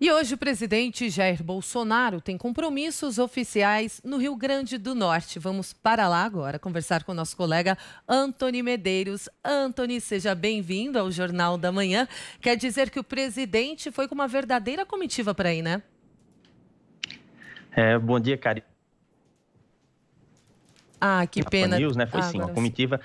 E hoje o presidente Jair Bolsonaro tem compromissos oficiais no Rio Grande do Norte. Vamos para lá agora conversar com o nosso colega Antony Medeiros. Antony, seja bem-vindo ao Jornal da Manhã. Quer dizer que o presidente foi com uma verdadeira comitiva para aí, né? É, bom dia, Cari. Ah, que pena. News, né? Foi ah, sim, uma comitiva,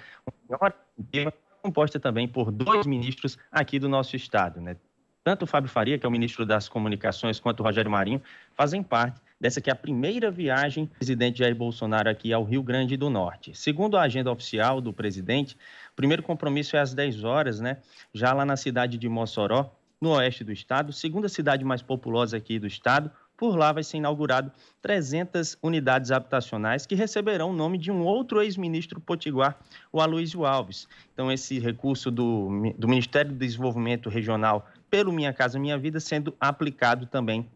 uma comitiva composta também por dois ministros aqui do nosso estado, né? Tanto o Fábio Faria, que é o ministro das Comunicações, quanto o Rogério Marinho fazem parte dessa que é a primeira viagem do presidente Jair Bolsonaro aqui ao Rio Grande do Norte. Segundo a agenda oficial do presidente, o primeiro compromisso é às 10 horas, né? Já lá na cidade de Mossoró, no oeste do estado, segunda cidade mais populosa aqui do estado. Por lá vai ser inaugurado 300 unidades habitacionais que receberão o nome de um outro ex-ministro potiguar, o Aloysio Alves. Então, esse recurso do, do Ministério do Desenvolvimento Regional pelo Minha Casa Minha Vida, sendo aplicado também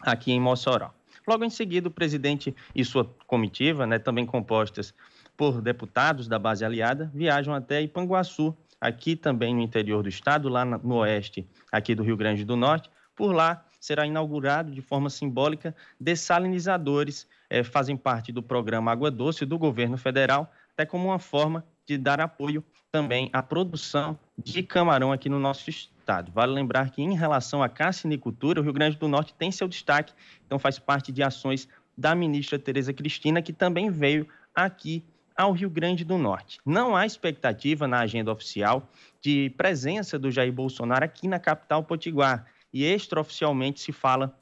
aqui em Mossoró. Logo em seguida, o presidente e sua comitiva, né, também compostas por deputados da base aliada, viajam até Ipanguaçu, aqui também no interior do estado, lá no oeste, aqui do Rio Grande do Norte. Por lá será inaugurado de forma simbólica dessalinizadores, eh, fazem parte do programa Água Doce do governo federal, até como uma forma de dar apoio também à produção de camarão aqui no nosso estado. Vale lembrar que, em relação à carcinicultura, o Rio Grande do Norte tem seu destaque, então faz parte de ações da ministra Tereza Cristina, que também veio aqui ao Rio Grande do Norte. Não há expectativa na agenda oficial de presença do Jair Bolsonaro aqui na capital potiguar e extraoficialmente se fala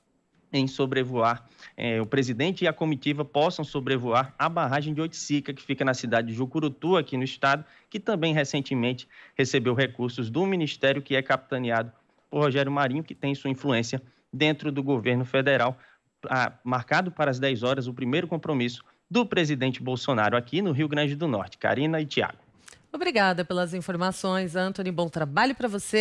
em sobrevoar, eh, o presidente e a comitiva possam sobrevoar a barragem de Oiticica, que fica na cidade de Jucurutu, aqui no estado, que também recentemente recebeu recursos do ministério que é capitaneado por Rogério Marinho, que tem sua influência dentro do governo federal. Ah, marcado para as 10 horas o primeiro compromisso do presidente Bolsonaro aqui no Rio Grande do Norte. Karina e Tiago. Obrigada pelas informações, Anthony. Bom trabalho para você.